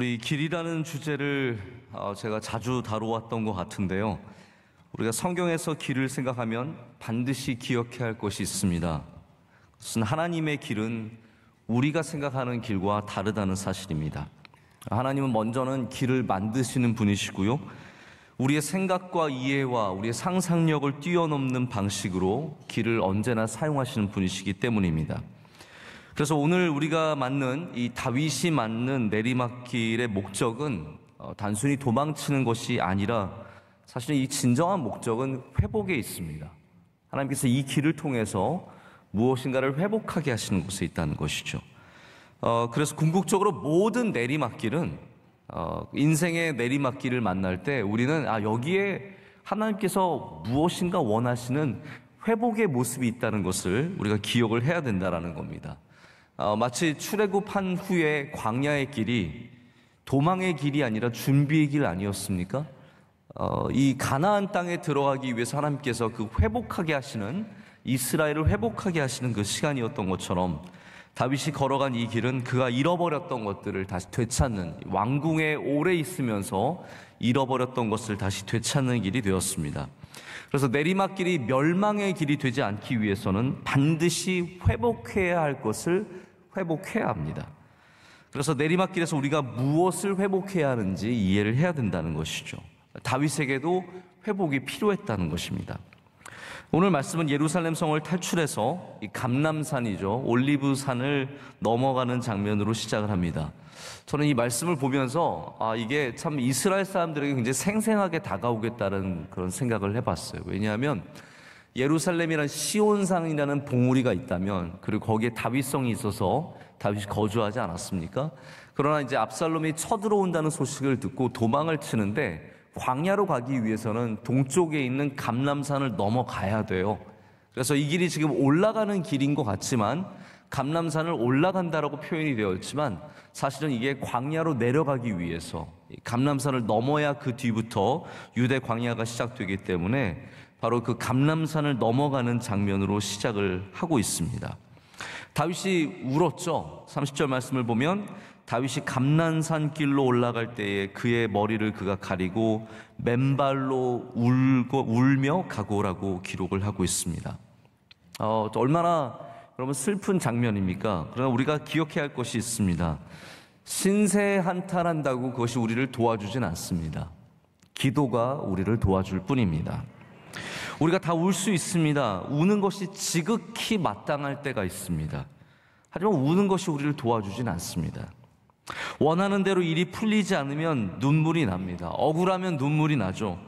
우리 길이라는 주제를 어, 제가 자주 다루었던 것 같은데요. 우리가 성경에서 길을 생각하면 반드시 기억해야 할 것이 있습니다. 그것은 하나님의 길은 우리가 생각하는 길과 다르다는 사실입니다. 하나님은 먼저는 길을 만드시는 분이시고요. 우리의 생각과 이해와 우리의 상상력을 뛰어넘는 방식으로 길을 언제나 사용하시는 분이시기 때문입니다. 그래서 오늘 우리가 맞는 이 다윗이 맞는 내리막길의 목적은 어, 단순히 도망치는 것이 아니라 사실 이 진정한 목적은 회복에 있습니다. 하나님께서 이 길을 통해서 무엇인가를 회복하게 하시는 곳에 있다는 것이죠. 어, 그래서 궁극적으로 모든 내리막길은 어, 인생의 내리막길을 만날 때 우리는 아 여기에 하나님께서 무엇인가 원하시는 회복의 모습이 있다는 것을 우리가 기억을 해야 된다라는 겁니다. 어, 마치 출애굽한 후에 광야의 길이 도망의 길이 아니라 준비의 길 아니었습니까? 어, 이 가나안 땅에 들어가기 위해서 하나님께서 그 회복하게 하시는 이스라엘을 회복하게 하시는 그 시간이었던 것처럼 다윗이 걸어간 이 길은 그가 잃어버렸던 것들을 다시 되찾는 왕궁에 오래 있으면서 잃어버렸던 것을 다시 되찾는 길이 되었습니다. 그래서 내리막길이 멸망의 길이 되지 않기 위해서는 반드시 회복해야 할 것을 회복해야 합니다. 그래서 내리막길에서 우리가 무엇을 회복해야 하는지 이해를 해야 된다는 것이죠. 다윗에게도 회복이 필요했다는 것입니다. 오늘 말씀은 예루살렘 성을 탈출해서 이 감람산이죠. 올리브산을 넘어가는 장면으로 시작을 합니다. 저는 이 말씀을 보면서 아, 이게 참 이스라엘 사람들에게 굉장히 생생하게 다가오겠다는 그런 생각을 해봤어요. 왜냐하면 예루살렘이란 시온상이라는 봉우리가 있다면 그리고 거기에 다윗성이 있어서 다윗이 거주하지 않았습니까? 그러나 이제 압살롬이 쳐들어온다는 소식을 듣고 도망을 치는데 광야로 가기 위해서는 동쪽에 있는 감람산을 넘어가야 돼요. 그래서 이 길이 지금 올라가는 길인 것 같지만 감람산을 올라간다라고 표현이 되었지만 사실은 이게 광야로 내려가기 위해서 감람산을 넘어야 그 뒤부터 유대 광야가 시작되기 때문에 바로 그 감람산을 넘어가는 장면으로 시작을 하고 있습니다. 다윗이 울었죠. 30절 말씀을 보면 다윗이 감난산 길로 올라갈 때에 그의 머리를 그가 가리고 맨발로 울고 울며 가고라고 기록을 하고 있습니다. 어, 얼마나 여러분 슬픈 장면입니까? 그러나 우리가 기억해야 할 것이 있습니다. 신세 한탄한다고 그것이 우리를 도와주진 않습니다. 기도가 우리를 도와줄 뿐입니다. 우리가 다 울 수 있습니다. 우는 것이 지극히 마땅할 때가 있습니다. 하지만 우는 것이 우리를 도와주진 않습니다. 원하는 대로 일이 풀리지 않으면 눈물이 납니다. 억울하면 눈물이 나죠.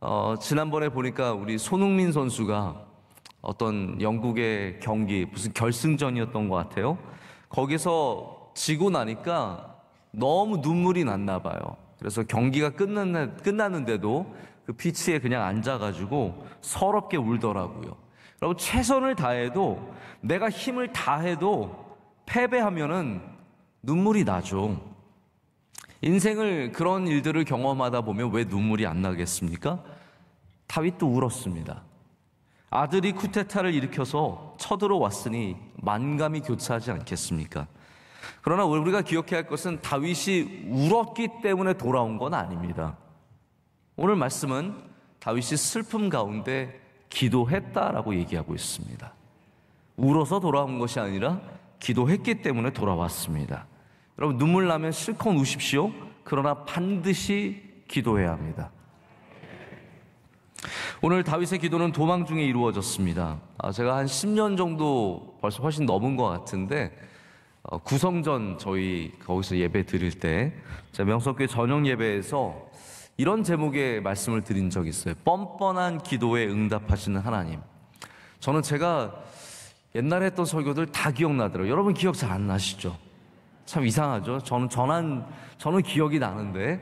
어, 지난번에 보니까 우리 손흥민 선수가 어떤 영국의 경기, 무슨 결승전이었던 것 같아요. 거기서 지고 나니까 너무 눈물이 났나 봐요. 그래서 경기가 끝났는데도 그 비치에 그냥 앉아가지고 서럽게 울더라고요. 여러분, 최선을 다해도 내가 힘을 다해도 패배하면은 눈물이 나죠. 인생을 그런 일들을 경험하다 보면 왜 눈물이 안 나겠습니까? 다윗도 울었습니다. 아들이 쿠데타를 일으켜서 쳐들어왔으니 만감이 교차하지 않겠습니까? 그러나 우리가 기억해야 할 것은 다윗이 울었기 때문에 돌아온 건 아닙니다. 오늘 말씀은 다윗이 슬픔 가운데 기도했다라고 얘기하고 있습니다. 울어서 돌아온 것이 아니라 기도했기 때문에 돌아왔습니다. 여러분 눈물 나면 실컷 우십시오. 그러나 반드시 기도해야 합니다. 오늘 다윗의 기도는 도망 중에 이루어졌습니다. 아, 제가 한 10년 정도 벌써 훨씬 넘은 것 같은데 어, 구성전 저희 거기서 예배 드릴 때 명석교회 저 예배에서 이런 제목의 말씀을 드린 적이 있어요. 뻔뻔한 기도에 응답하시는 하나님. 저는 제가 옛날에 했던 설교들 다 기억나더라고요. 여러분 기억 잘 안 나시죠? 참 이상하죠? 저는 전한, 저는 기억이 나는데,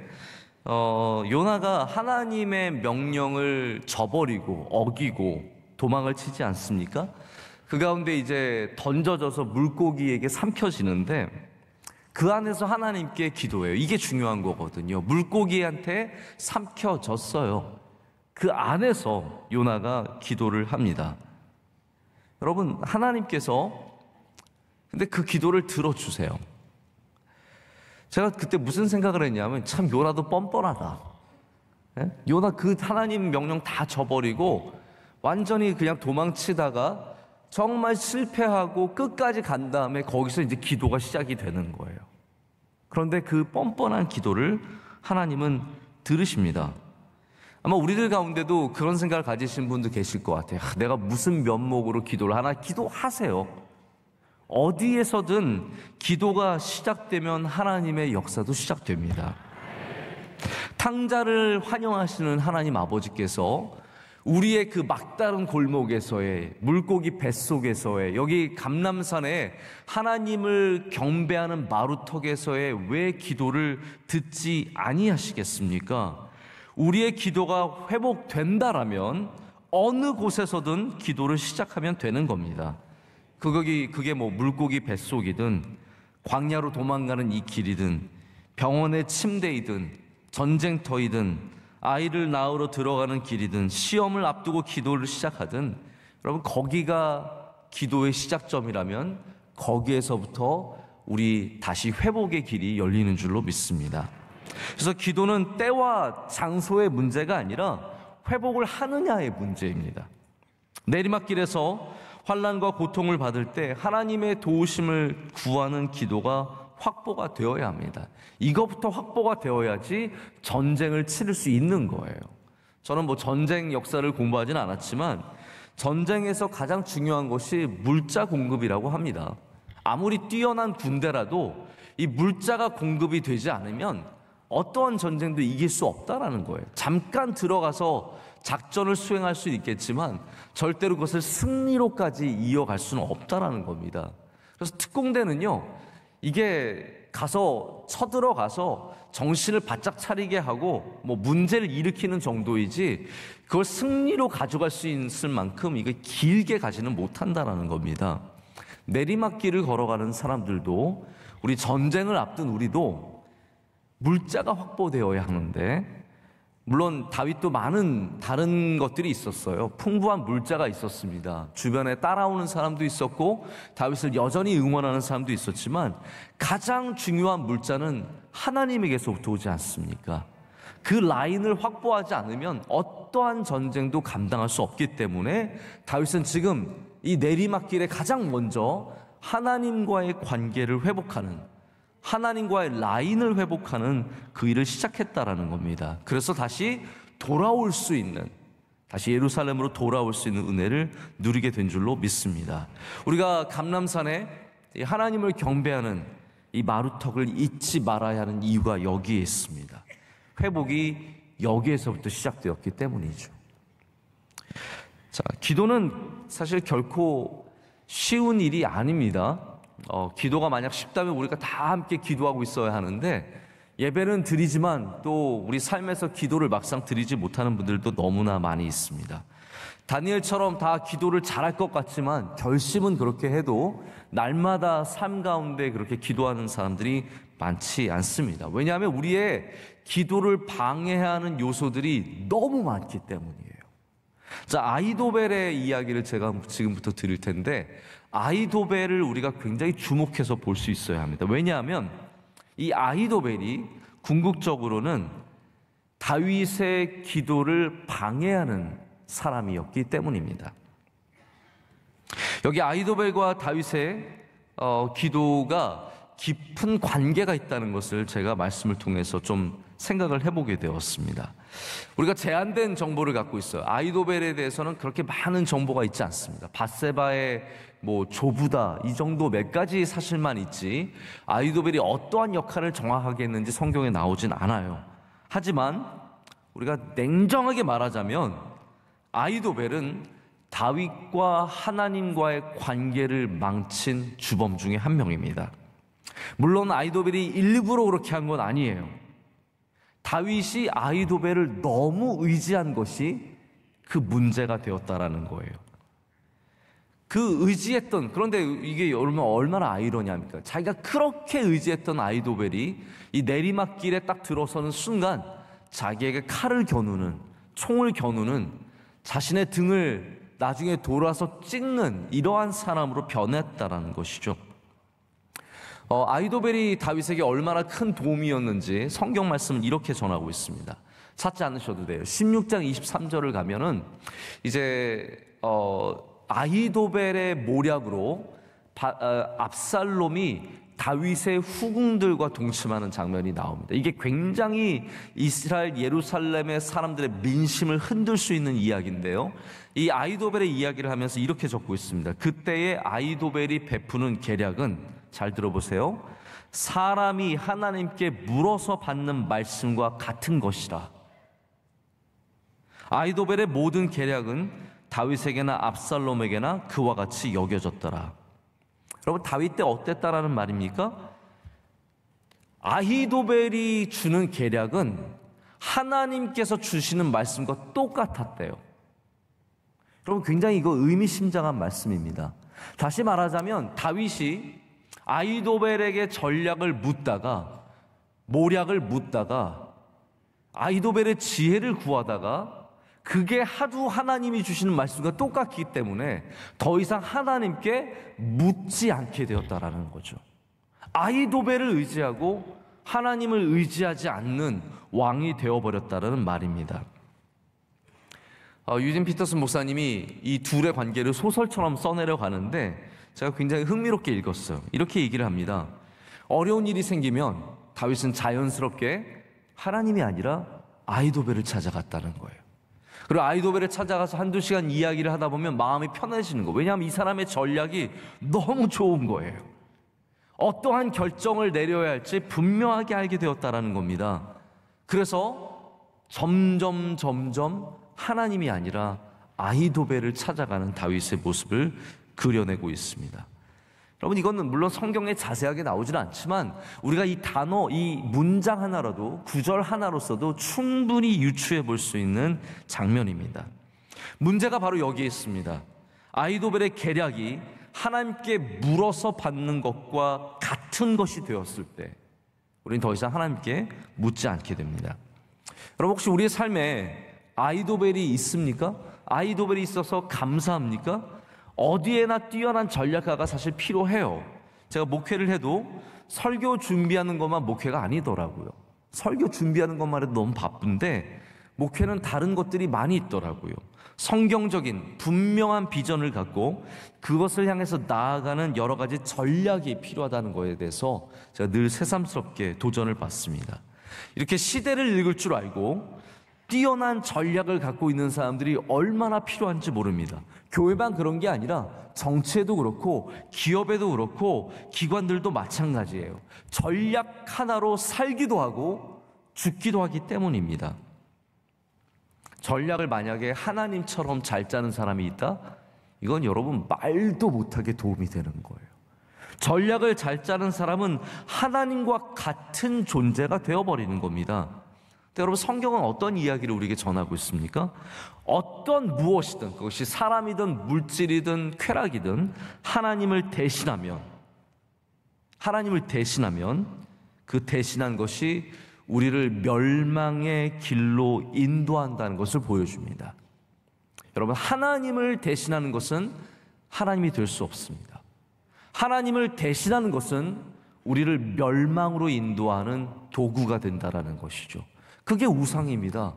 어, 요나가 하나님의 명령을 저버리고, 어기고, 도망을 치지 않습니까? 그 가운데 이제 던져져서 물고기에게 삼켜지는데, 그 안에서 하나님께 기도해요. 이게 중요한 거거든요. 물고기한테 삼켜졌어요. 그 안에서 요나가 기도를 합니다. 여러분, 하나님께서 근데 그 기도를 들어주세요. 제가 그때 무슨 생각을 했냐면 참 요나도 뻔뻔하다. 예? 요나 그 하나님 명령 다 저버리고 완전히 그냥 도망치다가 정말 실패하고 끝까지 간 다음에 거기서 이제 기도가 시작이 되는 거예요. 그런데 그 뻔뻔한 기도를 하나님은 들으십니다. 아마 우리들 가운데도 그런 생각을 가지신 분도 계실 것 같아요. 아, 내가 무슨 면목으로 기도를 하나 기도하세요. 어디에서든 기도가 시작되면 하나님의 역사도 시작됩니다. 탕자를 환영하시는 하나님 아버지께서 우리의 그 막다른 골목에서의 물고기 뱃속에서의 여기 감남산에 하나님을 경배하는 마루턱에서의 왜 기도를 듣지 아니하시겠습니까? 우리의 기도가 회복된다라면 어느 곳에서든 기도를 시작하면 되는 겁니다. 그거기 그게 뭐 물고기 뱃속이든 광야로 도망가는 이 길이든 병원의 침대이든 전쟁터이든 아이를 낳으러 들어가는 길이든 시험을 앞두고 기도를 시작하든 여러분 거기가 기도의 시작점이라면 거기에서부터 우리 다시 회복의 길이 열리는 줄로 믿습니다. 그래서 기도는 때와 장소의 문제가 아니라 회복을 하느냐의 문제입니다. 내리막길에서 환란과 고통을 받을 때 하나님의 도우심을 구하는 기도가 확보가 되어야 합니다. 이것부터 확보가 되어야지 전쟁을 치를 수 있는 거예요. 저는 뭐 전쟁 역사를 공부하진 않았지만 전쟁에서 가장 중요한 것이 물자 공급이라고 합니다. 아무리 뛰어난 군대라도 이 물자가 공급이 되지 않으면 어떠한 전쟁도 이길 수 없다라는 거예요. 잠깐 들어가서 작전을 수행할 수 있겠지만 절대로 그것을 승리로까지 이어갈 수는 없다라는 겁니다. 그래서 특공대는요, 이게 가서 쳐들어가서 정신을 바짝 차리게 하고 뭐 문제를 일으키는 정도이지 그걸 승리로 가져갈 수 있을 만큼 이게 길게 가지는 못한다라는 겁니다. 내리막길을 걸어가는 사람들도 우리 전쟁을 앞둔 우리도 물자가 확보되어야 하는데 물론 다윗도 많은 다른 것들이 있었어요. 풍부한 물자가 있었습니다. 주변에 따라오는 사람도 있었고 다윗을 여전히 응원하는 사람도 있었지만 가장 중요한 물자는 하나님에게서부터 오지 않습니까? 그 라인을 확보하지 않으면 어떠한 전쟁도 감당할 수 없기 때문에 다윗은 지금 이 내리막길에 가장 먼저 하나님과의 관계를 회복하는 하나님과의 라인을 회복하는 그 일을 시작했다라는 겁니다. 그래서 다시 돌아올 수 있는 다시 예루살렘으로 돌아올 수 있는 은혜를 누리게 된 줄로 믿습니다. 우리가 감람산에 하나님을 경배하는 이 마루턱을 잊지 말아야 하는 이유가 여기에 있습니다. 회복이 여기에서부터 시작되었기 때문이죠. 자, 기도는 사실 결코 쉬운 일이 아닙니다. 어, 기도가 만약 쉽다면 우리가 다 함께 기도하고 있어야 하는데 예배는 드리지만 또 우리 삶에서 기도를 막상 드리지 못하는 분들도 너무나 많이 있습니다. 다니엘처럼 다 기도를 잘할 것 같지만 결심은 그렇게 해도 날마다 삶 가운데 그렇게 기도하는 사람들이 많지 않습니다. 왜냐하면 우리의 기도를 방해하는 요소들이 너무 많기 때문이에요. 자, 아이도벨의 이야기를 제가 지금부터 드릴 텐데 아이도벨을 우리가 굉장히 주목해서 볼 수 있어야 합니다. 왜냐하면 이 아이도벨이 궁극적으로는 다윗의 기도를 방해하는 사람이었기 때문입니다. 여기 아이도벨과 다윗의 어, 기도가 깊은 관계가 있다는 것을 제가 말씀을 통해서 좀 생각을 해보게 되었습니다. 우리가 제한된 정보를 갖고 있어요. 아이도벨에 대해서는 그렇게 많은 정보가 있지 않습니다. 바세바의 뭐 조부다 이 정도 몇 가지 사실만 있지 아이도벨이 어떠한 역할을 정확하게 했는지 성경에 나오진 않아요. 하지만 우리가 냉정하게 말하자면 아이도벨은 다윗과 하나님과의 관계를 망친 주범 중에 한 명입니다. 물론 아이도벨이 일부러 그렇게 한 건 아니에요. 다윗이 아이도벨을 너무 의지한 것이 그 문제가 되었다라는 거예요. 그 의지했던 그런데 이게 얼마 얼마나 아이러니합니까? 자기가 그렇게 의지했던 아이도벨이 이 내리막길에 딱 들어서는 순간 자기에게 칼을 겨누는 총을 겨누는 자신의 등을 나중에 돌아서 찍는 이러한 사람으로 변했다라는 것이죠. 어, 아이도벨이 다윗에게 얼마나 큰 도움이었는지 성경 말씀은 이렇게 전하고 있습니다. 찾지 않으셔도 돼요. 16장 23절을 가면은 이제 어, 아이도벨의 모략으로 바, 어, 압살롬이 다윗의 후궁들과 동침하는 장면이 나옵니다. 이게 굉장히 이스라엘 예루살렘의 사람들의 민심을 흔들 수 있는 이야기인데요. 이 아이도벨의 이야기를 하면서 이렇게 적고 있습니다. 그때의 아이도벨이 베푸는 계략은 잘 들어보세요. 사람이 하나님께 물어서 받는 말씀과 같은 것이라. 아이도벨의 모든 계략은 다윗에게나 압살롬에게나 그와 같이 여겨졌더라. 여러분 다윗 때 어땠다라는 말입니까? 아히도벨이 주는 계략은 하나님께서 주시는 말씀과 똑같았대요. 여러분 굉장히 이거 의미심장한 말씀입니다. 다시 말하자면 다윗이 아이도벨에게 전략을 묻다가 모략을 묻다가 아이도벨의 지혜를 구하다가 그게 하루 하나님이 주시는 말씀과 똑같기 때문에 더 이상 하나님께 묻지 않게 되었다라는 거죠. 아이도벨을 의지하고 하나님을 의지하지 않는 왕이 되어버렸다는 말입니다. 어, 유진 피터슨 목사님이 이 둘의 관계를 소설처럼 써내려 가는데 제가 굉장히 흥미롭게 읽었어요. 이렇게 얘기를 합니다. 어려운 일이 생기면 다윗은 자연스럽게 하나님이 아니라 아이도벨을 찾아갔다는 거예요. 그리고 아이도벨을 찾아가서 한두 시간 이야기를 하다 보면 마음이 편해지는 거예요. 왜냐하면 이 사람의 전략이 너무 좋은 거예요. 어떠한 결정을 내려야 할지 분명하게 알게 되었다라는 겁니다. 그래서 점점 점점 하나님이 아니라 아이도벨을 찾아가는 다윗의 모습을 그려내고 있습니다. 여러분 이거는 물론 성경에 자세하게 나오지는 않지만 우리가 이 단어 이 문장 하나라도 구절 하나로서도 충분히 유추해 볼 수 있는 장면입니다. 문제가 바로 여기에 있습니다. 아이도벨의 계략이 하나님께 물어서 받는 것과 같은 것이 되었을 때 우리는 더 이상 하나님께 묻지 않게 됩니다. 여러분 혹시 우리의 삶에 아이도벨이 있습니까? 아이도벨이 있어서 감사합니까? 어디에나 뛰어난 전략가가 사실 필요해요. 제가 목회를 해도 설교 준비하는 것만 목회가 아니더라고요. 설교 준비하는 것만 해도 너무 바쁜데 목회는 다른 것들이 많이 있더라고요. 성경적인 분명한 비전을 갖고 그것을 향해서 나아가는 여러 가지 전략이 필요하다는 것에 대해서 제가 늘 새삼스럽게 도전을 받습니다. 이렇게 시대를 읽을 줄 알고 뛰어난 전략을 갖고 있는 사람들이 얼마나 필요한지 모릅니다. 교회만 그런 게 아니라 정치에도 그렇고 기업에도 그렇고 기관들도 마찬가지예요. 전략 하나로 살기도 하고 죽기도 하기 때문입니다. 전략을 만약에 하나님처럼 잘 짜는 사람이 있다? 이건 여러분 말도 못하게 도움이 되는 거예요. 전략을 잘 짜는 사람은 하나님과 같은 존재가 되어버리는 겁니다. 여러분 성경은 어떤 이야기를 우리에게 전하고 있습니까? 어떤 무엇이든 그것이 사람이든 물질이든 쾌락이든 하나님을 대신하면 하나님을 대신하면 그 대신한 것이 우리를 멸망의 길로 인도한다는 것을 보여줍니다. 여러분 하나님을 대신하는 것은 하나님이 될 수 없습니다. 하나님을 대신하는 것은 우리를 멸망으로 인도하는 도구가 된다라는 것이죠. 그게 우상입니다.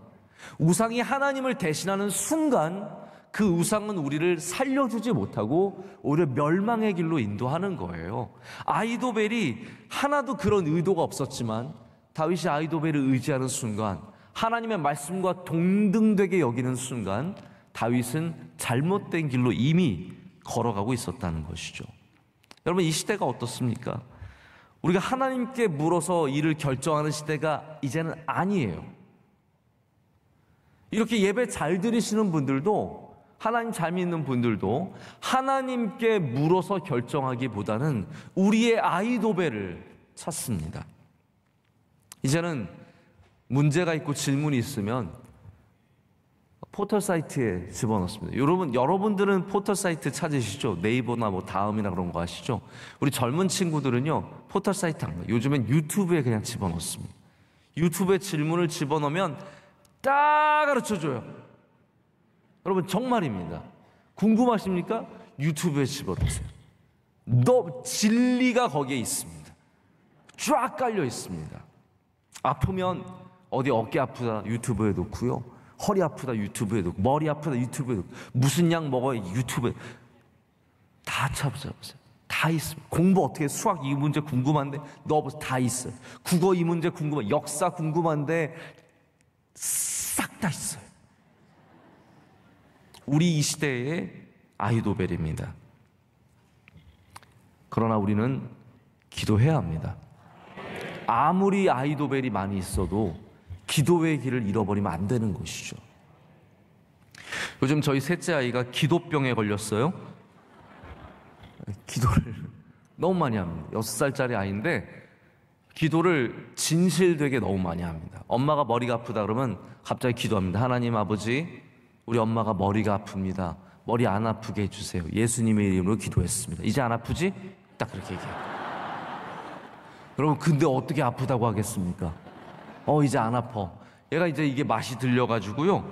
우상이 하나님을 대신하는 순간 그 우상은 우리를 살려주지 못하고 오히려 멸망의 길로 인도하는 거예요. 아이도벨이 하나도 그런 의도가 없었지만 다윗이 아이도벨을 의지하는 순간 하나님의 말씀과 동등되게 여기는 순간 다윗은 잘못된 길로 이미 걸어가고 있었다는 것이죠. 여러분 이 시대가 어떻습니까? 우리가 하나님께 물어서 일을 결정하는 시대가 이제는 아니에요. 이렇게 예배 잘들리시는 분들도 하나님 잘 믿는 분들도 하나님께 물어서 결정하기보다는 우리의 아이도배를 찾습니다. 이제는 문제가 있고 질문이 있으면 포털 사이트에 집어넣습니다. 여러분, 여러분들은 포털 사이트 찾으시죠? 네이버나 뭐 다음이나 그런 거 아시죠? 우리 젊은 친구들은요, 포털 사이트 안 가요. 요즘엔 유튜브에 그냥 집어넣습니다. 유튜브에 질문을 집어넣으면 딱 가르쳐 줘요. 여러분, 정말입니다. 궁금하십니까? 유튜브에 집어넣으세요. 너, 진리가 거기에 있습니다. 쫙 깔려 있습니다. 아프면 어디 어깨 아프다 유튜브에 놓고요. 허리 아프다 유튜브에 넣고 머리 아프다 유튜브에 넣고 무슨 약먹어 유튜브에 다 찾아보세요. 다있어요 공부 어떻게 해? 수학 이 문제 궁금한데 넣어보세요. 다 있어요. 국어 이 문제 궁금한 역사 궁금한데 싹 다 있어요. 우리 이 시대의 아이도벨입니다. 그러나 우리는 기도해야 합니다. 아무리 아이도벨이 많이 있어도 기도의 길을 잃어버리면 안 되는 것이죠. 요즘 저희 셋째 아이가 기도병에 걸렸어요. 기도를 너무 많이 합니다. 6살짜리 아이인데 기도를 진실되게 너무 많이 합니다. 엄마가 머리가 아프다 그러면 갑자기 기도합니다. 하나님 아버지, 우리 엄마가 머리가 아픕니다. 머리 안 아프게 해주세요. 예수님의 이름으로 기도했습니다. 이제 안 아프지? 딱 그렇게 얘기해요. 여러분, 근데 어떻게 아프다고 하겠습니까? 어 이제 안 아파. 얘가 이제 이게 맛이 들려가지고요.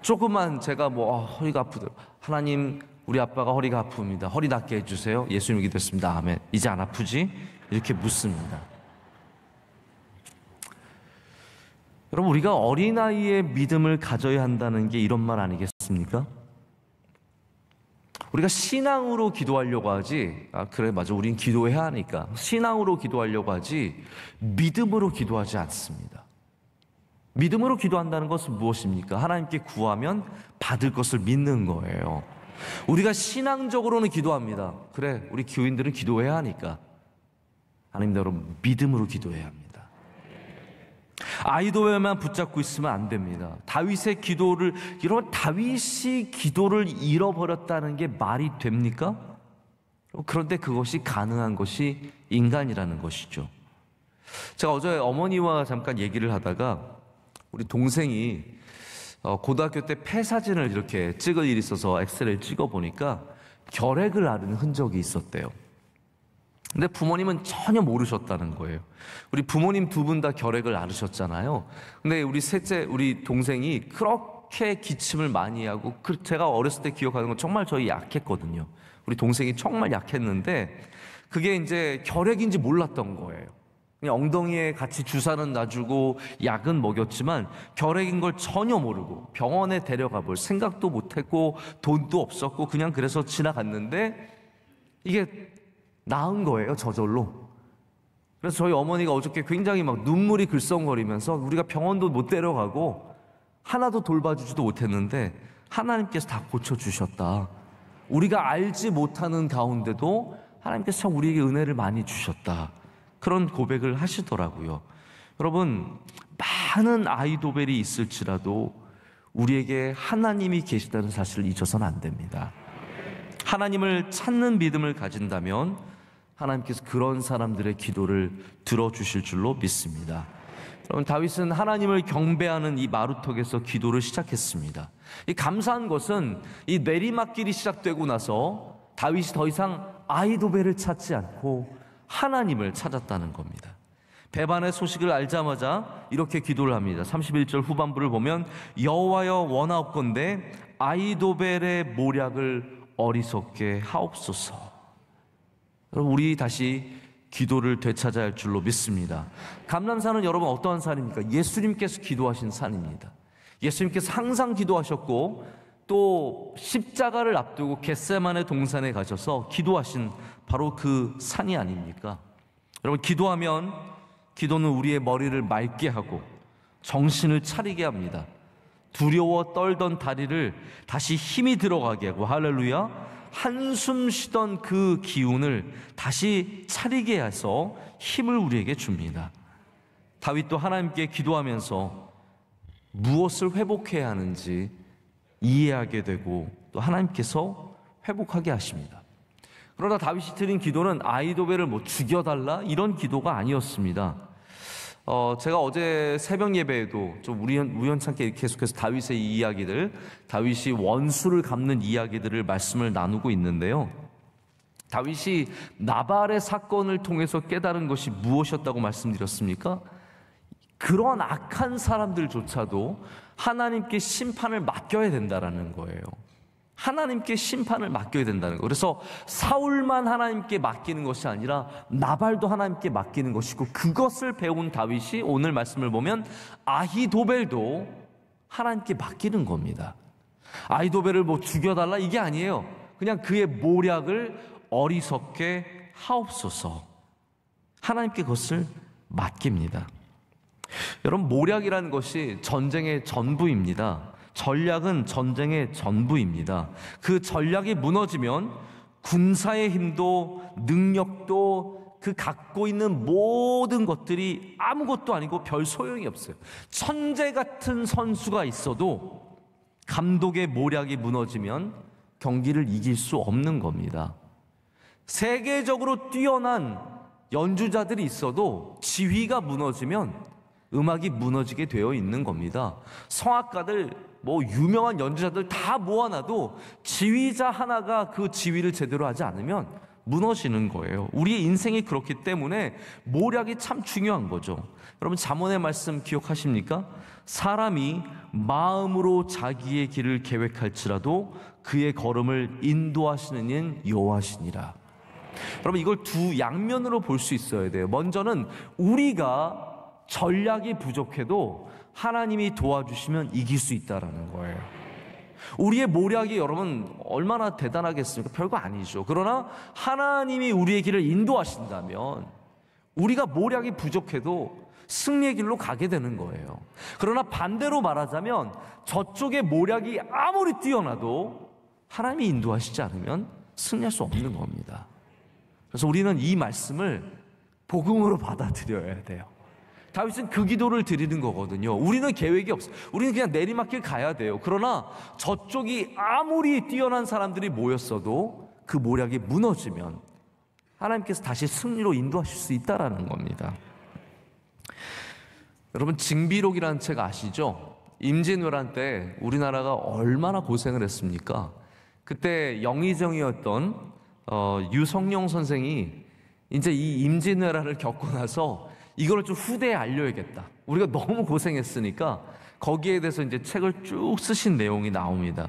조금만 제가 뭐 어, 허리가 아프다. 하나님 우리 아빠가 허리가 아픕니다. 허리 낫게 해주세요. 예수님 기도했습니다. 아멘. 이제 안 아프지? 이렇게 묻습니다. 여러분 우리가 어린아이의 믿음을 가져야 한다는 게 이런 말 아니겠습니까? 우리가 신앙으로 기도하려고 하지 아 그래 맞아 우린 기도해야 하니까 신앙으로 기도하려고 하지 믿음으로 기도하지 않습니다. 믿음으로 기도한다는 것은 무엇입니까? 하나님께 구하면 받을 것을 믿는 거예요. 우리가 신앙적으로는 기도합니다. 그래, 우리 교인들은 기도해야 하니까. 아닙니다, 여러분. 믿음으로 기도해야 합니다. 아이도에만 붙잡고 있으면 안 됩니다. 다윗의 기도를, 여러분, 다윗이 기도를 잃어버렸다는 게 말이 됩니까? 그런데 그것이 가능한 것이 인간이라는 것이죠. 제가 어제 어머니와 잠깐 얘기를 하다가 우리 동생이 어, 고등학교 때 폐사진을 이렇게 찍을 일이 있어서 엑셀을 찍어 보니까 결핵을 앓은 흔적이 있었대요. 근데 부모님은 전혀 모르셨다는 거예요. 우리 부모님 두 분 다 결핵을 앓으셨잖아요. 근데 우리 셋째, 우리 동생이 그렇게 기침을 많이 하고, 그 제가 어렸을 때 기억하는 건 정말 저희 약했거든요. 우리 동생이 정말 약했는데, 그게 이제 결핵인지 몰랐던 거예요. 엉덩이에 같이 주사는 놔주고 약은 먹였지만 결핵인 걸 전혀 모르고 병원에 데려가 볼 생각도 못했고 돈도 없었고 그냥 그래서 지나갔는데 이게 나은 거예요 저절로. 그래서 저희 어머니가 어저께 굉장히 막 눈물이 글썽거리면서 우리가 병원도 못 데려가고 하나도 돌봐주지도 못했는데 하나님께서 다 고쳐주셨다. 우리가 알지 못하는 가운데도 하나님께서 우리에게 은혜를 많이 주셨다. 그런 고백을 하시더라고요. 여러분, 많은 아이도벨이 있을지라도 우리에게 하나님이 계시다는 사실을 잊어서는 안 됩니다. 하나님을 찾는 믿음을 가진다면 하나님께서 그런 사람들의 기도를 들어주실 줄로 믿습니다. 여러분, 다윗은 하나님을 경배하는 이 마루턱에서 기도를 시작했습니다. 이 감사한 것은 이 내리막길이 시작되고 나서 다윗이 더 이상 아이도벨을 찾지 않고 하나님을 찾았다는 겁니다. 배반의 소식을 알자마자 이렇게 기도를 합니다. 31절 후반부를 보면 여호와여 원하옵건대 아이도벨의 모략을 어리석게 하옵소서. 여러분 우리 다시 기도를 되찾아야 할 줄로 믿습니다. 감람산은 여러분 어떠한 산입니까? 예수님께서 기도하신 산입니다. 예수님께서 항상 기도하셨고 또 십자가를 앞두고 겟세만의 동산에 가셔서 기도하신 바로 그 산이 아닙니까? 여러분 기도하면 기도는 우리의 머리를 맑게 하고 정신을 차리게 합니다. 두려워 떨던 다리를 다시 힘이 들어가게 하고 할렐루야 한숨 쉬던 그 기운을 다시 차리게 해서 힘을 우리에게 줍니다. 다윗도 하나님께 기도하면서 무엇을 회복해야 하는지 이해하게 되고 또 하나님께서 회복하게 하십니다. 그러나 다윗이 드린 기도는 아이도벨을 뭐 죽여달라 이런 기도가 아니었습니다. 어, 제가 어제 새벽 예배에도 좀 우연, 우연찮게 계속해서 다윗의 이야기들, 다윗이 원수를 갚는 이야기들을 말씀을 나누고 있는데요. 다윗이 나발의 사건을 통해서 깨달은 것이 무엇이었다고 말씀드렸습니까? 그런 악한 사람들조차도 하나님께 심판을 맡겨야 된다라는 거예요. 하나님께 심판을 맡겨야 된다는 거. 그래서 사울만 하나님께 맡기는 것이 아니라 나발도 하나님께 맡기는 것이고 그것을 배운 다윗이 오늘 말씀을 보면 아히도벨도 하나님께 맡기는 겁니다. 아히도벨을 뭐 죽여달라 이게 아니에요. 그냥 그의 모략을 어리석게 하옵소서 하나님께 그것을 맡깁니다. 여러분, 모략이라는 것이 전쟁의 전부입니다. 전략은 전쟁의 전부입니다. 그 전략이 무너지면 군사의 힘도 능력도 그 갖고 있는 모든 것들이 아무것도 아니고 별 소용이 없어요. 천재 같은 선수가 있어도 감독의 모략이 무너지면 경기를 이길 수 없는 겁니다. 세계적으로 뛰어난 연주자들이 있어도 지휘가 무너지면 음악이 무너지게 되어 있는 겁니다. 성악가들, 뭐 유명한 연주자들 다 모아놔도 지휘자 하나가 그 지휘를 제대로 하지 않으면 무너지는 거예요. 우리의 인생이 그렇기 때문에 모략이 참 중요한 거죠. 여러분 자언의 말씀 기억하십니까? 사람이 마음으로 자기의 길을 계획할지라도 그의 걸음을 인도하시는 이는 여호와시니라. 여러분 이걸 두 양면으로 볼 수 있어야 돼요. 먼저는 우리가 전략이 부족해도 하나님이 도와주시면 이길 수 있다라는 거예요. 우리의 모략이 여러분 얼마나 대단하겠습니까? 별거 아니죠. 그러나 하나님이 우리의 길을 인도하신다면 우리가 모략이 부족해도 승리의 길로 가게 되는 거예요. 그러나 반대로 말하자면 저쪽의 모략이 아무리 뛰어나도 하나님이 인도하시지 않으면 승리할 수 없는 겁니다. 그래서 우리는 이 말씀을 복음으로 받아들여야 돼요. 다윗은 그 기도를 드리는 거거든요. 우리는 계획이 없어. 우리는 그냥 내리막길 가야 돼요. 그러나 저쪽이 아무리 뛰어난 사람들이 모였어도 그 모략이 무너지면 하나님께서 다시 승리로 인도하실 수 있다라는 겁니다. 여러분 징비록이라는 책 아시죠? 임진왜란 때 우리나라가 얼마나 고생을 했습니까? 그때 영의정이었던 어, 유성룡 선생이 이제 이 임진왜란을 겪고 나서 이거를좀 후대에 알려야겠다. 우리가 너무 고생했으니까 거기에 대해서 이제 책을 쭉 쓰신 내용이 나옵니다.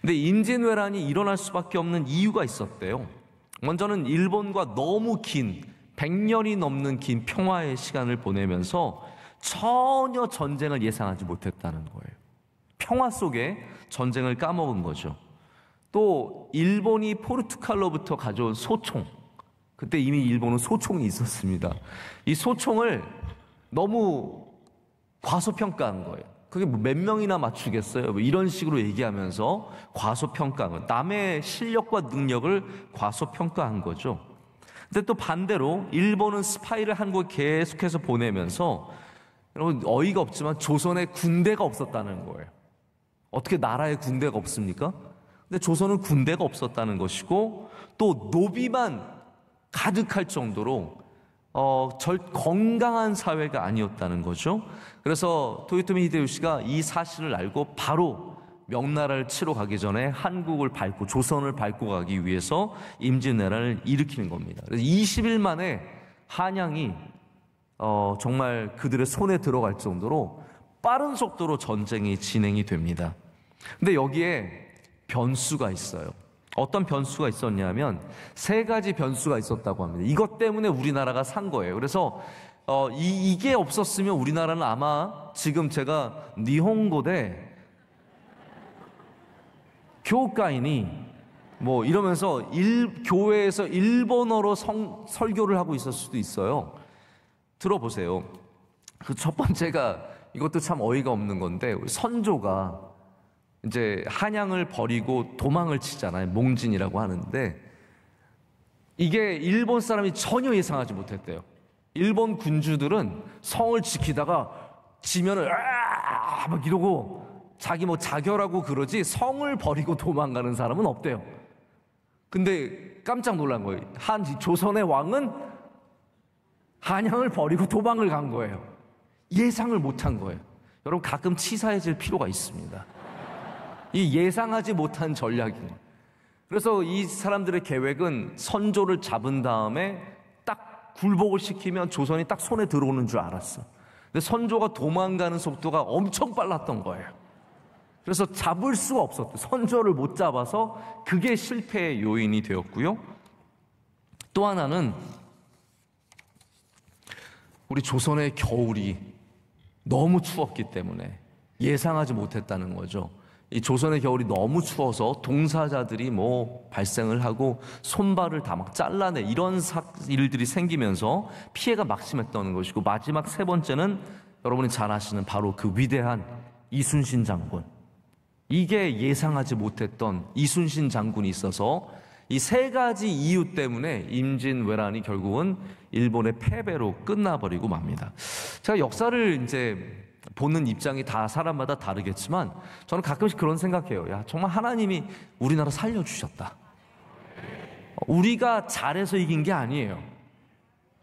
근데 인진왜란이 일어날 수밖에 없는 이유가 있었대요. 먼저는 일본과 너무 긴 100년이 넘는 긴 평화의 시간을 보내면서 전혀 전쟁을 예상하지 못했다는 거예요. 평화 속에 전쟁을 까먹은 거죠. 또 일본이 포르투갈로부터 가져온 소총 그때 이미 일본은 소총이 있었습니다. 이 소총을 너무 과소평가한 거예요. 그게 뭐 몇 명이나 맞추겠어요? 뭐 이런 식으로 얘기하면서 과소평가한 거예요. 남의 실력과 능력을 과소평가한 거죠. 근데 또 반대로 일본은 스파이를 한국에 계속해서 보내면서 여러분 어이가 없지만 조선에 군대가 없었다는 거예요. 어떻게 나라에 군대가 없습니까? 근데 조선은 군대가 없었다는 것이고 또 노비만 가득할 정도로 어, 절 건강한 사회가 아니었다는 거죠. 그래서 토요토미 히데요시가 이 사실을 알고 바로 명나라를 치러 가기 전에 한국을 밟고 조선을 밟고 가기 위해서 임진왜란을 일으키는 겁니다. 그래서 20일 만에 한양이 어, 정말 그들의 손에 들어갈 정도로 빠른 속도로 전쟁이 진행이 됩니다. 근데 여기에 변수가 있어요. 어떤 변수가 있었냐면 세 가지 변수가 있었다고 합니다. 이것 때문에 우리나라가 산 거예요. 그래서 어, 이, 이게 없었으면 우리나라는 아마 지금 제가 니홍고대 교가인이 뭐 이러면서 일, 교회에서 일본어로 성, 설교를 하고 있을 수도 있어요. 들어보세요. 그 첫 번째가 이것도 참 어이가 없는 건데 선조가 이제 한양을 버리고 도망을 치잖아요. 몽진이라고 하는데 이게 일본 사람이 전혀 예상하지 못했대요. 일본 군주들은 성을 지키다가 지면을 아막 이러고 자기 뭐 자결하고 그러지 성을 버리고 도망가는 사람은 없대요. 근데 깜짝 놀란 거예요. 한 조선의 왕은 한양을 버리고 도망을 간 거예요. 예상을 못한 거예요. 여러분 가끔 치사해질 필요가 있습니다. 이 예상하지 못한 전략인 거예요. 그래서 이 사람들의 계획은 선조를 잡은 다음에 딱 굴복을 시키면 조선이 딱 손에 들어오는 줄 알았어. 근데 선조가 도망가는 속도가 엄청 빨랐던 거예요. 그래서 잡을 수가 없었대. 선조를 못 잡아서 그게 실패의 요인이 되었고요. 또 하나는 우리 조선의 겨울이 너무 추웠기 때문에 예상하지 못했다는 거죠. 이 조선의 겨울이 너무 추워서 동사자들이 뭐 발생을 하고 손발을 다 막 잘라내 이런 일들이 생기면서 피해가 막심했다는 것이고 마지막 세 번째는 여러분이 잘 아시는 바로 그 위대한 이순신 장군. 이게 예상하지 못했던 이순신 장군이 있어서 이 세 가지 이유 때문에 임진왜란이 결국은 일본의 패배로 끝나버리고 맙니다. 제가 역사를 이제 보는 입장이 다 사람마다 다르겠지만 저는 가끔씩 그런 생각해요. 야, 정말 하나님이 우리나라 살려주셨다. 우리가 잘해서 이긴 게 아니에요.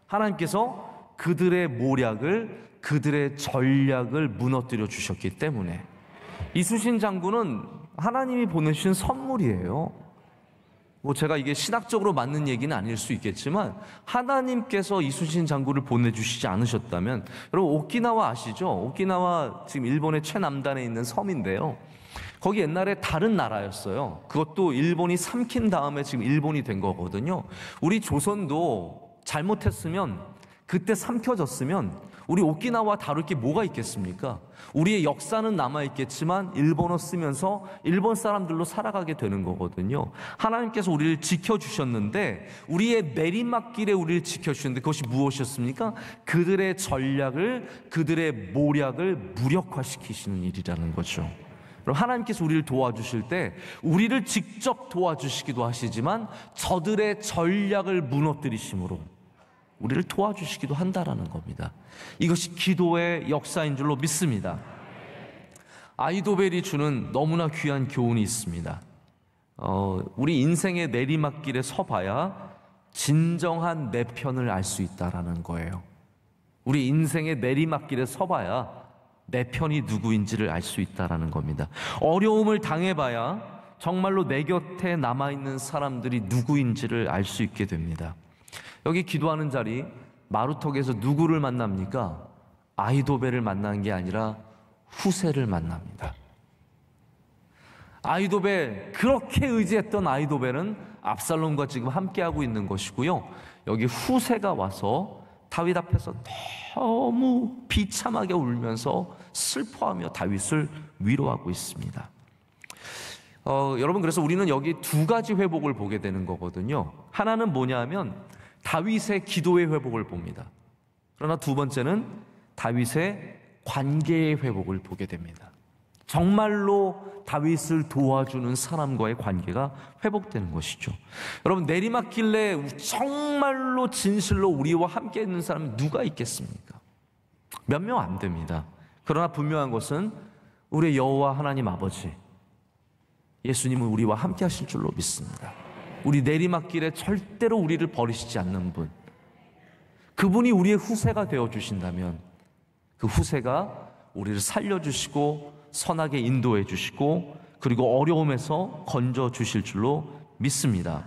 하나님께서 그들의 모략을, 그들의 전략을 무너뜨려 주셨기 때문에. 이수신 장군은 하나님이 보내신 선물이에요. 뭐 제가 이게 신학적으로 맞는 얘기는 아닐 수 있겠지만 하나님께서 이순신 장군을 보내주시지 않으셨다면 여러분 오키나와 아시죠? 오키나와 지금 일본의 최남단에 있는 섬인데요. 거기 옛날에 다른 나라였어요. 그것도 일본이 삼킨 다음에 지금 일본이 된 거거든요. 우리 조선도 잘못했으면 그때 삼켜졌으면 우리 오키나와 다룰 게 뭐가 있겠습니까? 우리의 역사는 남아있겠지만 일본어 쓰면서 일본 사람들로 살아가게 되는 거거든요. 하나님께서 우리를 지켜주셨는데 우리의 내리막길에 우리를 지켜주셨는데 그것이 무엇이었습니까? 그들의 전략을, 그들의 모략을 무력화시키시는 일이라는 거죠. 그럼 하나님께서 우리를 도와주실 때 우리를 직접 도와주시기도 하시지만 저들의 전략을 무너뜨리심으로 우리를 도와주시기도 한다라는 겁니다. 이것이 기도의 역사인 줄로 믿습니다. 아이도벨이 주는 너무나 귀한 교훈이 있습니다. 어, 우리 인생의 내리막길에 서봐야 진정한 내 편을 알 수 있다라는 거예요. 우리 인생의 내리막길에 서봐야 내 편이 누구인지를 알 수 있다라는 겁니다. 어려움을 당해봐야 정말로 내 곁에 남아있는 사람들이 누구인지를 알 수 있게 됩니다. 여기 기도하는 자리 마루턱에서 누구를 만납니까? 아이도베를 만나는 게 아니라 후세를 만납니다. 아이도베 그렇게 의지했던 아이도베는 압살롬과 지금 함께하고 있는 것이고요. 여기 후세가 와서 다윗 앞에서 너무 비참하게 울면서 슬퍼하며 다윗을 위로하고 있습니다. 어, 여러분 그래서 우리는 여기 두 가지 회복을 보게 되는 거거든요. 하나는 뭐냐면 하 다윗의 기도의 회복을 봅니다. 그러나 두 번째는 다윗의 관계의 회복을 보게 됩니다. 정말로 다윗을 도와주는 사람과의 관계가 회복되는 것이죠. 여러분 내리막길래 정말로 진실로 우리와 함께 있는 사람이 누가 있겠습니까? 몇 명 안 됩니다. 그러나 분명한 것은 우리 여호와 하나님 아버지 예수님은 우리와 함께 하실 줄로 믿습니다. 우리 내리막길에 절대로 우리를 버리시지 않는 분. 그분이 우리의 후세가 되어 주신다면 그 후세가 우리를 살려주시고 선하게 인도해 주시고 그리고 어려움에서 건져 주실 줄로 믿습니다.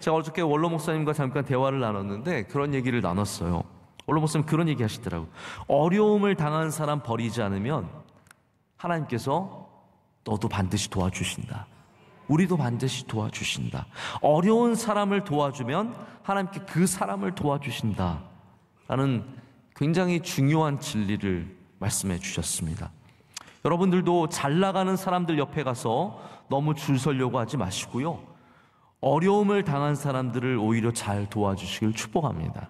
제가 어저께 원로 목사님과 잠깐 대화를 나눴는데 그런 얘기를 나눴어요. 원로 목사님 그런 얘기 하시더라고요. 어려움을 당한 사람 버리지 않으면 하나님께서 너도 반드시 도와주신다. 우리도 반드시 도와주신다. 어려운 사람을 도와주면 하나님께 그 사람을 도와주신다. 라는 굉장히 중요한 진리를 말씀해 주셨습니다. 여러분들도 잘 나가는 사람들 옆에 가서 너무 줄 서려고 하지 마시고요. 어려움을 당한 사람들을 오히려 잘 도와주시길 축복합니다.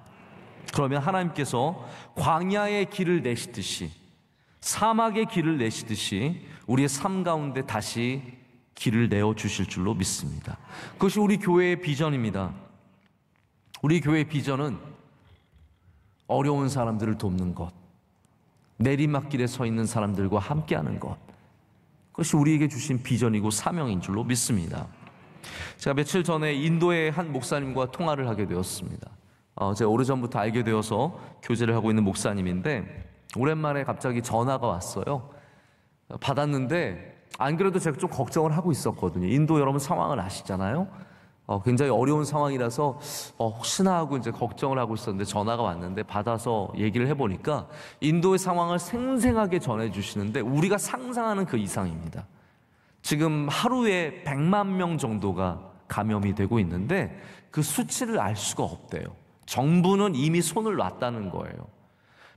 그러면 하나님께서 광야의 길을 내시듯이 사막의 길을 내시듯이 우리의 삶 가운데 다시 길을 내어 주실 줄로 믿습니다. 그것이 우리 교회의 비전입니다. 우리 교회의 비전은 어려운 사람들을 돕는 것, 내리막길에 서 있는 사람들과 함께하는 것, 그것이 우리에게 주신 비전이고 사명인 줄로 믿습니다. 제가 며칠 전에 인도의 한 목사님과 통화를 하게 되었습니다. 어, 제가 오래전부터 알게 되어서 교제를 하고 있는 목사님인데 오랜만에 갑자기 전화가 왔어요. 받았는데 안 그래도 제가 좀 걱정을 하고 있었거든요. 인도 여러분 상황을 아시잖아요. 어, 굉장히 어려운 상황이라서 어, 혹시나 하고 이제 걱정을 하고 있었는데 전화가 왔는데 받아서 얘기를 해보니까 인도의 상황을 생생하게 전해주시는데 우리가 상상하는 그 이상입니다. 지금 하루에 100만 명 정도가 감염이 되고 있는데 그 수치를 알 수가 없대요. 정부는 이미 손을 놨다는 거예요.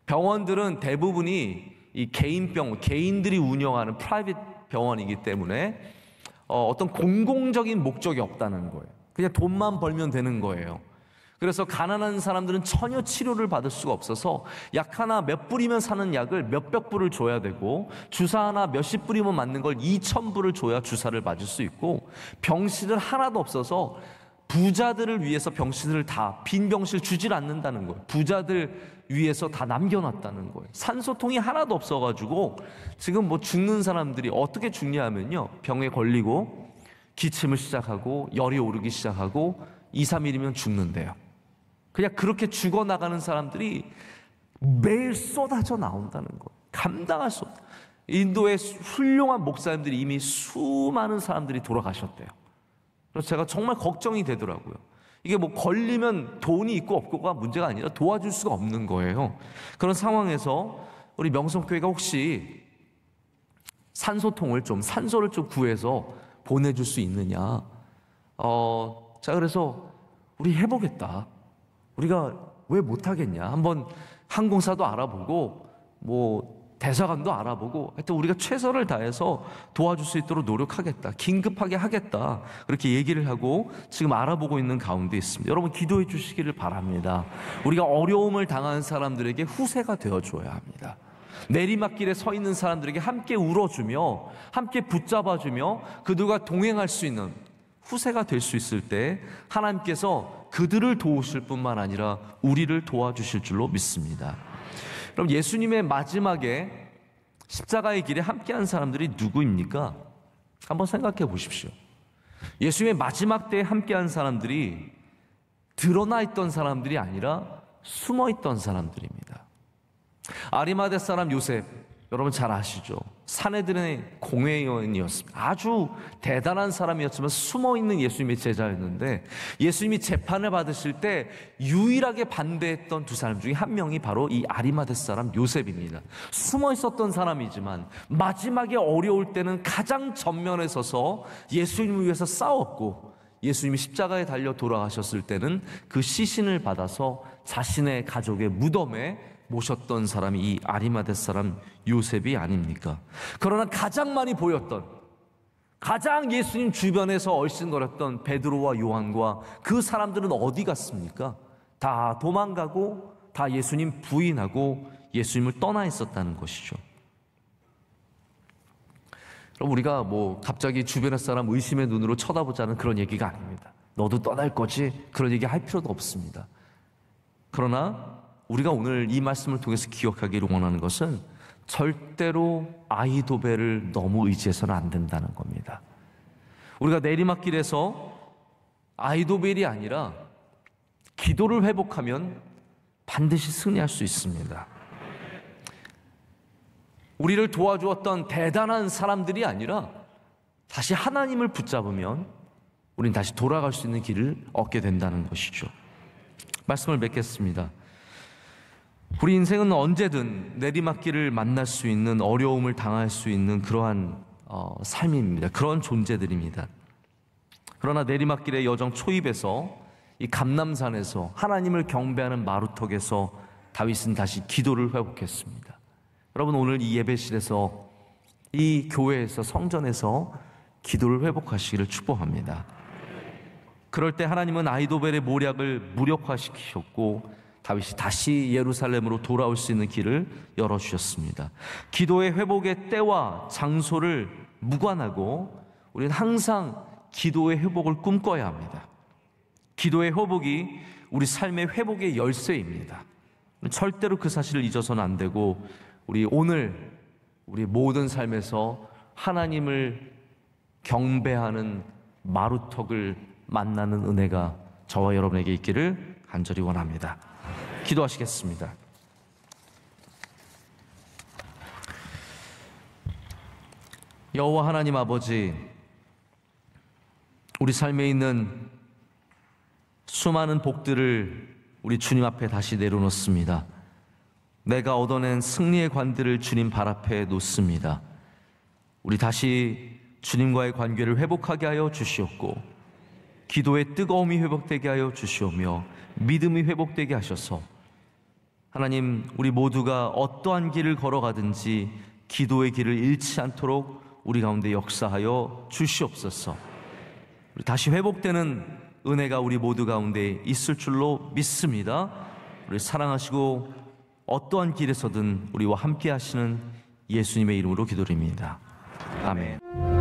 병원들은 대부분이 이 개인병, 개인들이 운영하는 프라이빗 병원이기 때문에 어, 어떤 공공적인 목적이 없다는 거예요. 그냥 돈만 벌면 되는 거예요. 그래서 가난한 사람들은 전혀 치료를 받을 수가 없어서 약 하나 몇 뿌리면 사는 약을 몇백 불을 줘야 되고 주사 하나 몇십 뿌리면 맞는 걸 이천 불을 줘야 주사를 맞을 수 있고 병실은 하나도 없어서 부자들을 위해서 병실을 다, 빈 병실 주질 않는다는 거예요. 부자들 위해서 다 남겨놨다는 거예요. 산소통이 하나도 없어가지고 지금 뭐 죽는 사람들이 어떻게 죽냐면요. 병에 걸리고 기침을 시작하고 열이 오르기 시작하고 2, 3일이면 죽는데요. 그냥 그렇게 죽어나가는 사람들이 매일 쏟아져 나온다는 거예요. 감당할 수 없다. 인도의 훌륭한 목사님들이 이미 수많은 사람들이 돌아가셨대요. 그래서 제가 정말 걱정이 되더라고요. 이게 뭐 걸리면 돈이 있고 없고가 문제가 아니라 도와줄 수가 없는 거예요. 그런 상황에서 우리 명성교회가 혹시 산소통을 좀 산소를 좀 구해서 보내줄 수 있느냐? 어, 자 그래서 우리 해보겠다. 우리가 왜 못하겠냐? 한번 항공사도 알아보고 뭐 대사관도 알아보고 하여튼 우리가 최선을 다해서 도와줄 수 있도록 노력하겠다. 긴급하게 하겠다. 그렇게 얘기를 하고 지금 알아보고 있는 가운데 있습니다. 여러분 기도해 주시기를 바랍니다. 우리가 어려움을 당하는 사람들에게 후세가 되어 줘야 합니다. 내리막길에 서 있는 사람들에게 함께 울어주며 함께 붙잡아주며 그들과 동행할 수 있는 후세가 될 수 있을 때 하나님께서 그들을 도우실 뿐만 아니라 우리를 도와주실 줄로 믿습니다. 그럼 예수님의 마지막에 십자가의 길에 함께한 사람들이 누구입니까? 한번 생각해 보십시오. 예수님의 마지막 때에 함께한 사람들이 드러나 있던 사람들이 아니라 숨어 있던 사람들입니다. 아리마대 사람 요셉, 여러분 잘 아시죠? 사내들의 공회의원이었습니다. 아주 대단한 사람이었지만 숨어 있는 예수님의 제자였는데 예수님이 재판을 받으실 때 유일하게 반대했던 두 사람 중에 한 명이 바로 이 아리마데 사람 요셉입니다. 숨어 있었던 사람이지만 마지막에 어려울 때는 가장 전면에 서서 예수님을 위해서 싸웠고 예수님이 십자가에 달려 돌아가셨을 때는 그 시신을 받아서 자신의 가족의 무덤에 모셨던 사람이 이 아리마대 사람 요셉이 아닙니까? 그러나 가장 많이 보였던 가장 예수님 주변에서 얼씬거렸던 베드로와 요한과 그 사람들은 어디 갔습니까? 다 도망가고 다 예수님 부인하고 예수님을 떠나 있었다는 것이죠. 그럼 우리가 뭐 갑자기 주변의 사람 의심의 눈으로 쳐다보자는 그런 얘기가 아닙니다. 너도 떠날 거지? 그런 얘기 할 필요도 없습니다. 그러나 우리가 오늘 이 말씀을 통해서 기억하기를 원하는 것은 절대로 아이도배를 너무 의지해서는 안 된다는 겁니다. 우리가 내리막길에서 아이도벨이 아니라 기도를 회복하면 반드시 승리할 수 있습니다. 우리를 도와주었던 대단한 사람들이 아니라 다시 하나님을 붙잡으면 우린 다시 돌아갈 수 있는 길을 얻게 된다는 것이죠. 말씀을 맺겠습니다. 우리 인생은 언제든 내리막길을 만날 수 있는 어려움을 당할 수 있는 그러한 어, 삶입니다. 그런 존재들입니다. 그러나 내리막길의 여정 초입에서 이 감남산에서 하나님을 경배하는 마루턱에서 다윗은 다시 기도를 회복했습니다. 여러분 오늘 이 예배실에서 이 교회에서 성전에서 기도를 회복하시기를 축복합니다. 그럴 때 하나님은 아이도벨의 모략을 무력화시키셨고 다윗이 다시 예루살렘으로 돌아올 수 있는 길을 열어주셨습니다. 기도의 회복의 때와 장소를 무관하고 우리는 항상 기도의 회복을 꿈꿔야 합니다. 기도의 회복이 우리 삶의 회복의 열쇠입니다. 절대로 그 사실을 잊어서는 안 되고 우리 오늘 우리 모든 삶에서 하나님을 경배하는 마루턱을 만나는 은혜가 저와 여러분에게 있기를 간절히 원합니다. 기도하시겠습니다. 여호와 하나님 아버지 우리 삶에 있는 수많은 복들을 우리 주님 앞에 다시 내려놓습니다. 내가 얻어낸 승리의 관들을 주님 발 앞에 놓습니다. 우리 다시 주님과의 관계를 회복하게 하여 주시옵고 기도의 뜨거움이 회복되게 하여 주시오며 믿음이 회복되게 하셔서 하나님, 우리 모두가 어떠한 길을 걸어가든지 기도의 길을 잃지 않도록 우리 가운데 역사하여 주시옵소서. 다시 회복되는 은혜가 우리 모두 가운데 있을 줄로 믿습니다. 우리 사랑하시고 어떠한 길에서든 우리와 함께 하시는 예수님의 이름으로 기도드립니다. 아멘.